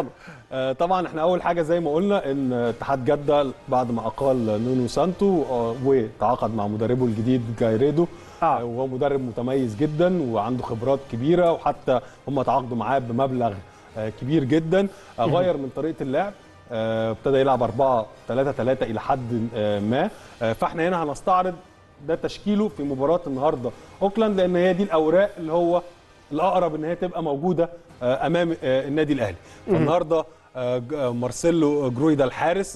طبعا آه، طبعا احنا اول حاجه زي ما قلنا ان اتحاد جده بعد ما اقال نونو سانتو آه، وتعاقد مع مدربه الجديد جايريدو آه. آه. وهو مدرب متميز جدا وعنده خبرات كبيره وحتى هم تعاقدوا معاه بمبلغ كبير جدا غير من طريقه اللعب ابتدى يلعب 4 3 3 الى حد ما فاحنا هنا هنستعرض ده تشكيله في مباراه النهارده اوكلاند لان هي دي الاوراق اللي هو الاقرب ان هي تبقى موجوده آه، امام آه، النادي الاهلي فالنهارده آه، مارسيلو جرويدا الحارس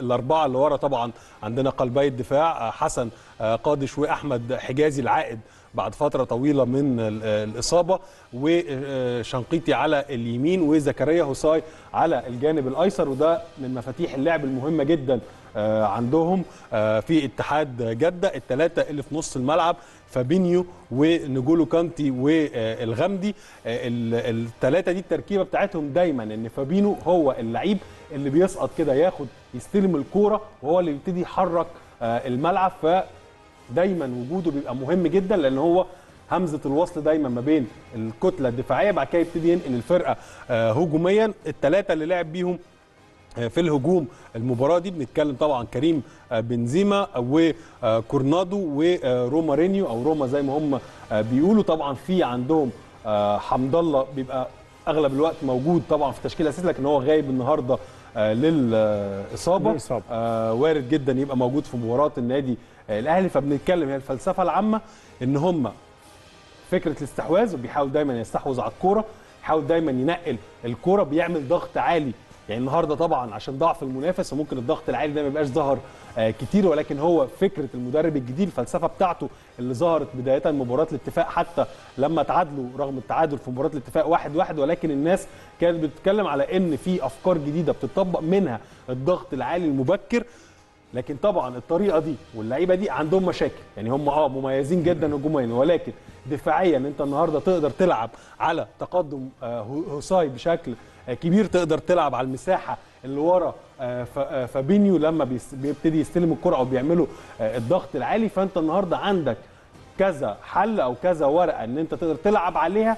الاربعه اللي ورا طبعا عندنا قلبي الدفاع حسن قادش واحمد حجازي العائد بعد فتره طويله من الاصابه وشنقيطي على اليمين وزكريا هوساي على الجانب الايسر وده من مفاتيح اللعب المهمه جدا آه، عندهم آه، في اتحاد جده الثلاثه اللي في نص الملعب فابينيو ونجولو كانتي والغامدي آه، الثلاثه دي التركيبه بتاعتهم دايما ان فابينو هو اللعيب اللي بيسقط كده ياخد يستلم الكوره وهو اللي يبتدي يحرك الملعب فدايما وجوده بيبقى مهم جدا لان هو همزه الوصل دايما ما بين الكتله الدفاعيه بعد كده يبتدي ينقل الفرقه هجوميا الثلاثه اللي لعب بيهم آه، في الهجوم المباراه دي بنتكلم طبعا كريم آه، بنزيما آه، وكورنادو ورومارينيو او روما زي ما هم بيقولوا طبعا في عندهم حمد الله بيبقى اغلب الوقت موجود طبعا في تشكيل اساسي لكن هو غايب النهارده للاصابه آه وارد جدا يبقى موجود في مباراه النادي الاهلي فبنتكلم هي الفلسفه العامه ان هم فكره الاستحواذ وبيحاول دايما يستحوذ على الكوره يحاول دايما ينقل الكوره بيعمل ضغط عالي يعني النهارده طبعا عشان ضعف المنافسه ممكن الضغط العالي ده ما يبقاش ظهر آه، كتير ولكن هو فكره المدرب الجديد الفلسفه بتاعته اللي ظهرت بدايه مباراه الاتفاق حتى لما تعادلوا رغم التعادل في مباراه الاتفاق واحد واحد ولكن الناس كانت بتتكلم على ان في افكار جديده بتطبق منها الضغط العالي المبكر لكن طبعا الطريقه دي واللعيبه دي عندهم مشاكل يعني هم اه مميزين جدا هجوميا ولكن دفاعيا انت النهارده تقدر تلعب على تقدم آه، هوساي بشكل كبير تقدر تلعب على المساحه اللي ورا آه، آه، فابينيو لما بيبتدي يستلم الكره او بيعملوا آه، الضغط العالي فانت النهارده عندك كذا حل او كذا ورقه ان انت تقدر تلعب عليها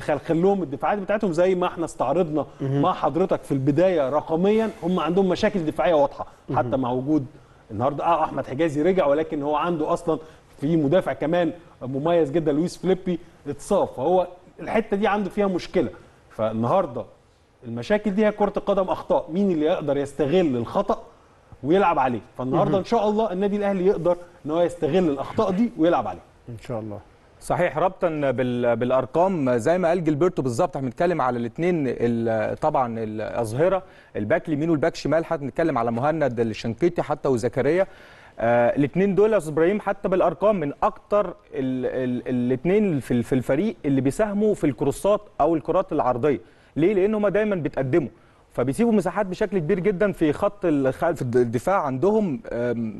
خلخل لهم الدفاعات بتاعتهم زي ما احنا استعرضنا مع حضرتك في البدايه رقميا هم عندهم مشاكل دفاعيه واضحه حتى مع وجود النهارده اه احمد حجازي رجع ولكن هو عنده اصلا في مدافع كمان مميز جدا لويس فليبي اتصاب فهو الحته دي عنده فيها مشكله فالنهارده المشاكل دي هي كره القدم اخطاء مين اللي يقدر يستغل الخطا ويلعب عليه فالنهارده ان شاء الله النادي الاهلي يقدر ان هو يستغل الاخطاء دي ويلعب عليه ان شاء الله صحيح ربطا بالارقام زي ما قال جيلبرتو بالظبط احنا بنتكلم على الاثنين طبعا الاظهره الباك اليمين والباك شمال حتى نتكلم على مهند الشنقيطي حتى وزكريا آه، الاثنين دول يا ابراهيم حتى بالارقام من اكتر الاثنين في الفريق اللي بيساهموا في الكروسات او الكرات العرضيه ليه لان هما دايما بتقدموا فبيسيبوا مساحات بشكل كبير جدا في خط الدفاع عندهم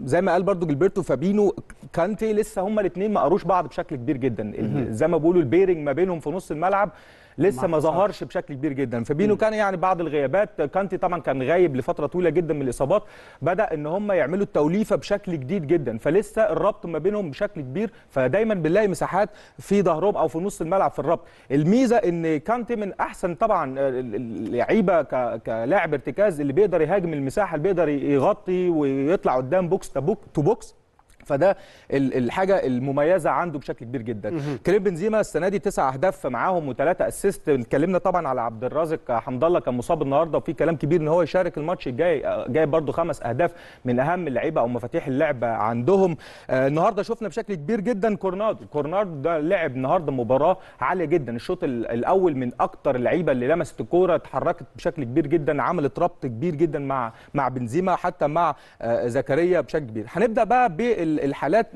زي ما قال برضو جيلبرتو فابينو كانتي لسه هما الاثنين ما قروش بعض بشكل كبير جدا زي ما بيقولوا البيرنج ما بينهم في نص الملعب لسه ما ظهرش بشكل كبير جدا فبينو كان يعني بعض الغيابات كانتي طبعا كان غايب لفتره طويله جدا من الاصابات بدا ان هم يعملوا التوليفه بشكل جديد جدا فلسه الربط ما بينهم بشكل كبير فدايما بنلاقي مساحات في ظهرهم او في نص الملعب في الربط الميزه ان كانتي من احسن طبعا اللعيبه كلاعب ارتكاز اللي بيقدر يهاجم المساحه اللي بيقدر يغطي ويطلع قدام بوكس تو بوكس فده الحاجه المميزه عنده بشكل كبير جدا كريم بنزيما السنه دي تسع اهداف معاهم وثلاثه اسيست اتكلمنا طبعا على عبد الرازق حمد الله كان مصاب النهارده وفي كلام كبير ان هو يشارك الماتش الجاي جاي برده خمس اهداف من اهم اللعيبه او مفاتيح اللعب عندهم آه النهارده شفنا بشكل كبير جدا كورنادو كورنادو ده لعب النهارده مباراه عاليه جدا الشوط الاول من اكتر اللعيبه اللي لمست الكوره اتحركت بشكل كبير جدا عملت ربط كبير جدا مع مع بنزيما حتى مع آه زكريا بشكل كبير هنبدا بقى بال الحالات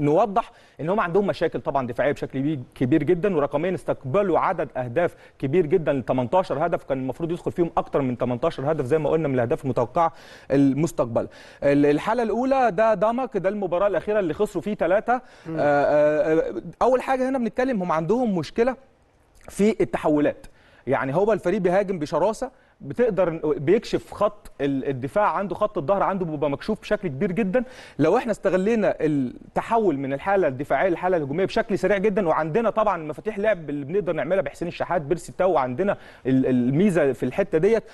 نوضح ان هم عندهم مشاكل طبعا دفاعيه بشكل كبير جدا ورقميا استقبلوا عدد اهداف كبير جدا 18 هدف كان المفروض يدخل فيهم اكتر من 18 هدف زي ما قلنا من الاهداف المتوقعه المستقبل الحاله الاولى ده دمك ده المباراه الاخيره اللي خسروا فيه ثلاثه آه، آه، آه، اول حاجه هنا بنتكلم هم عندهم مشكله في التحولات يعني هو الفريق بيهاجم بشراسه بتقدر بيكشف خط الدفاع عنده خط الظهر عنده بيبقى مكشوف بشكل كبير جدا لو احنا استغلينا التحول من الحاله الدفاعيه للحاله الهجوميه بشكل سريع جدا وعندنا طبعا مفاتيح لعب اللي بنقدر نعملها بحسين الشحات بيرسي تاو عندنا الميزه في الحته ديت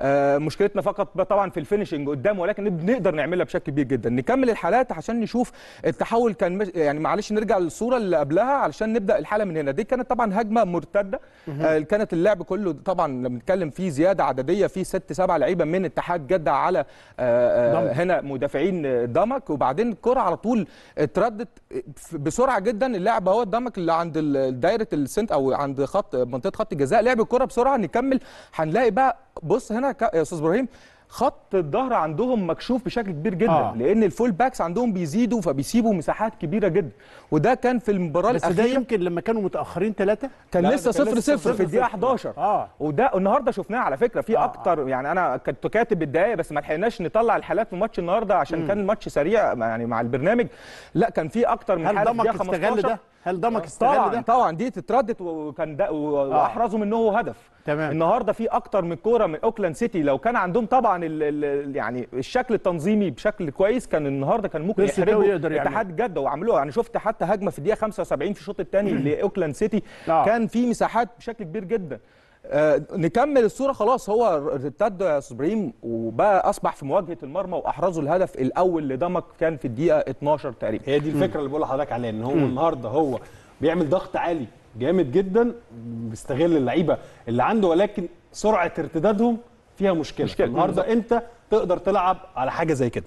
آه، مشكلتنا فقط طبعا في الفينشنج قدام ولكن بنقدر نعملها بشكل كبير جدا نكمل الحالات عشان نشوف التحول كان مش يعني معلش نرجع للصوره اللي قبلها علشان نبدا الحاله من هنا دي كانت طبعا هجمه مرتده آه كانت اللعب كله طبعا لما بنتكلم فيه زياده عدديه في ست سبع لعيبه من اتحاد جده على آه, آه، هنا مدافعين دمك وبعدين الكره على طول اتردت بسرعه جدا اللاعب هو دمك اللي عند دايره السنت او عند خط منطقه خط الجزاء لعب الكره بسرعه نكمل هنلاقي بقى بص هنا يا استاذ ابراهيم خط الظهر عندهم مكشوف بشكل كبير جدا آه. لان الفول باكس عندهم بيزيدوا فبيسيبوا مساحات كبيره جدا وده كان في المباراه الاخيره بس ده يمكن لما كانوا متاخرين ثلاثه كان لسه 0 0 في الدقيقه 11 آه. وده النهارده شفناه على فكره في آه. اكتر يعني انا كنت كاتب الدقائق بس ما لحقناش نطلع الحالات في ماتش النهارده عشان م. كان الماتش سريع يعني مع البرنامج لا كان في اكتر من حاله هل ضمك استغل ده هل ضمك آه، استغل ده طبعا دي اتردت وكان ده آه. واحرزوا منه هدف تمام النهارده في اكتر من كوره من اوكلاند سيتي لو كان عندهم طبعا طبعا ال ال يعني الشكل التنظيمي بشكل كويس كان النهارده كان ممكن يحرجوا اتحاد جده وعملوها يعني شفت حتى هجمه في الدقيقه 75 في الشوط الثاني لاوكلاند سيتي آه. كان في مساحات بشكل كبير جدا آه نكمل الصوره خلاص هو ارتد سبريم وبقى اصبح في مواجهه المرمى واحرزوا الهدف الاول لدمك كان في الدقيقه 12 تقريبا هي دي الفكره م. اللي بقول لحضرتك عليها ان هو م. النهارده هو بيعمل ضغط عالي جامد جدا بيستغل اللعيبه اللي عنده ولكن سرعه ارتدادهم فيها مشكله, مشكلة. النهارده انت تقدر تلعب على حاجه زي كده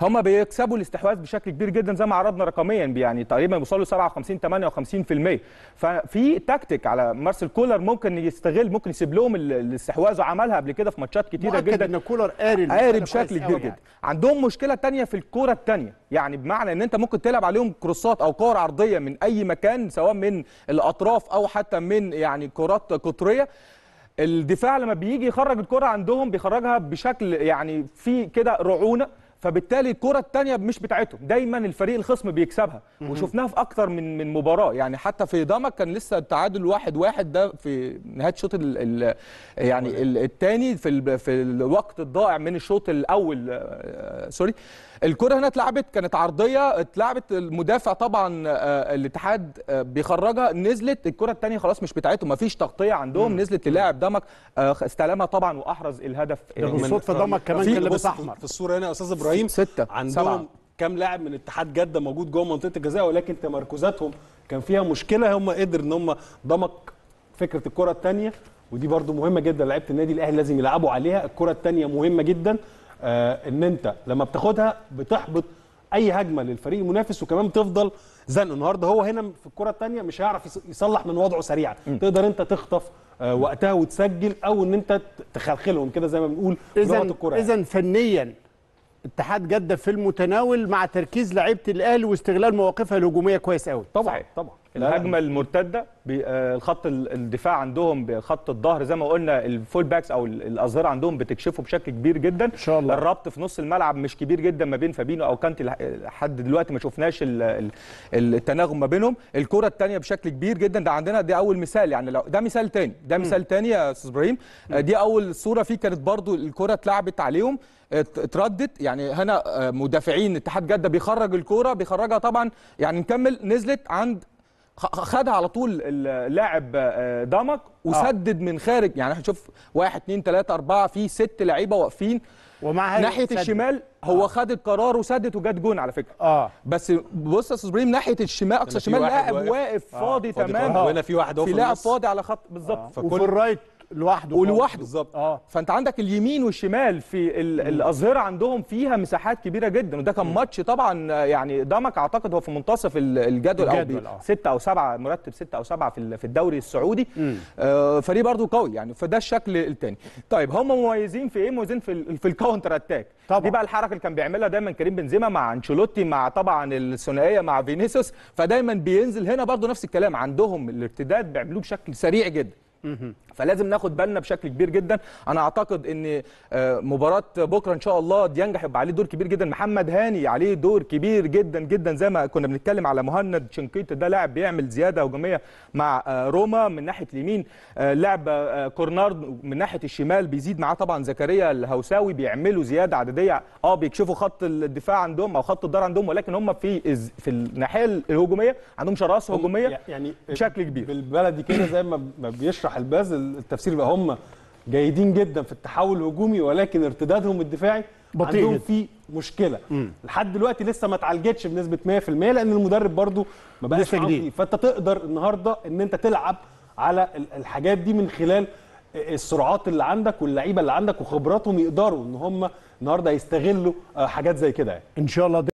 هم بيكسبوا الاستحواذ بشكل كبير جدا زي ما عرضنا رقميا يعني تقريبا بيوصلوا 57 58% ففي تكتيك على مارسيل كولر ممكن يستغل ممكن يسيب لهم الاستحواذ وعملها قبل كده في ماتشات كتيره جدا ان كولر قاري قاري بشكل كبير يعني. جدا عندهم مشكله ثانيه في الكوره الثانيه يعني بمعنى ان انت ممكن تلعب عليهم كروسات او كور عرضيه من اي مكان سواء من الاطراف او حتى من يعني كرات قطريه الدفاع لما بيجي يخرج الكره عندهم بيخرجها بشكل يعني في كده رعونه فبالتالي الكره الثانيه مش بتاعتهم دايما الفريق الخصم بيكسبها وشفناها في اكتر من من مباراه يعني حتى في ضمك كان لسه التعادل واحد واحد ده في نهايه الشوط يعني الثاني في ال في الوقت الضائع من الشوط الاول آه، آه، سوري الكره هنا اتلعبت كانت عرضيه اتلعبت المدافع طبعا آه، الاتحاد بيخرجها نزلت الكره الثانيه خلاص مش بتاعتهم مفيش تغطيه عندهم نزلت للاعب ضمك استلمها طبعا واحرز الهدف بالصدفه ضمك كمان كان لابس احمر في الصوره هنا يا استاذ ابراهيم ابراهيم ستة عندهم كام لاعب من اتحاد جده موجود جوه منطقه الجزاء ولكن تمركزاتهم كان فيها مشكله هم قدر ان هم ضمك فكره الكره الثانيه ودي برده مهمه جدا لعيبه النادي الاهلي لازم يلعبوا عليها الكره الثانيه مهمه جدا آه ان انت لما بتاخدها بتحبط اي هجمه للفريق المنافس وكمان بتفضل زن النهارده هو هنا في الكره الثانيه مش هيعرف يصلح من وضعه سريعا تقدر انت تخطف آه، وقتها وتسجل او ان انت تخلخلهم كده زي ما بنقول اذا الكره يعني. اذا فنيا اتحاد جده في المتناول مع تركيز لعيبه الاهلي واستغلال مواقفها الهجوميه كويس قوي طبعا صحيح. طبعا الهجمه المرتده آه، الخط الدفاع عندهم خط الظهر زي ما قلنا الفول باكس او الاظهره عندهم بتكشفه بشكل كبير جدا ان شاء الله الربط في نص الملعب مش كبير جدا ما بين فابينو او كانتي لحد دلوقتي ما شفناش التناغم ما بينهم الكره الثانيه بشكل كبير جدا ده عندنا دي اول مثال يعني لو ده مثال ثاني ده مثال ثاني يا استاذ ابراهيم آه، دي اول صوره فيه كانت برضو الكره اتلعبت عليهم اتردت يعني هنا آه، مدافعين اتحاد جده بيخرج الكوره بيخرجها طبعا يعني نكمل نزلت عند خدها على طول اللاعب آه، دمك وسدد آه. من خارج يعني احنا شوف واحد اتنين تلاته اربعه في ست لعيبه واقفين ومعها ناحيه سدد. الشمال هو آه. خد القرار وسدد وجات جون على فكره اه بس بص يا استاذ ابراهيم ناحيه الشمال اقصى الشمال لاعب واقف, واقف فاضي, آه. فاضي تماما وهنا في واحد في لاعب فاضي على خط بالظبط آه. فكل وفي الرايت لوحده ولوحده بالظبط آه. فانت عندك اليمين والشمال في الاظهره عندهم فيها مساحات كبيره جدا وده كان ماتش طبعا يعني دمك اعتقد هو في منتصف الجدول, الجدول او آه. ستة او سبعة مرتب ستة او سبعة في الدوري السعودي آه فريق برضه قوي يعني فده الشكل الثاني طيب هم مميزين في ايه مميزين في في الكاونتر اتاك طبعا. دي بقى الحركه اللي كان بيعملها دايما كريم بنزيما مع انشيلوتي مع طبعا الثنائيه مع فينيسيوس فدايما بينزل هنا برضه نفس الكلام عندهم الارتداد بيعملوه بشكل سريع جدا فلازم ناخد بالنا بشكل كبير جدا انا اعتقد ان آه، مباراه بكره ان شاء الله ديانج هيبقى عليه دور كبير جدا محمد هاني عليه دور كبير جدا جدا زي ما كنا بنتكلم على مهند شنقيط ده لاعب بيعمل زياده هجوميه مع آه، روما من ناحيه اليمين آه، لعب كورنارد من ناحيه الشمال بيزيد معاه طبعا زكريا الهوساوي بيعملوا زياده عدديه اه بيكشفوا خط الدفاع عندهم او خط الدار عندهم ولكن هم في في الناحيه الهجوميه عندهم شراسه هجوميه يعني بشكل كبير بالبلدي كده زي ما بيشرح الباز التفسير بقى هم جيدين جدا في التحول الهجومي ولكن ارتدادهم الدفاعي بطيء عندهم في مشكله مم. لحد دلوقتي لسه ما اتعالجتش بنسبه 100% لان المدرب برده ما بقاش جديد فانت تقدر النهارده ان انت تلعب على الحاجات دي من خلال السرعات اللي عندك واللعيبه اللي عندك وخبراتهم يقدروا ان هم النهارده يستغلوا آه، حاجات زي كده يعني. ان شاء الله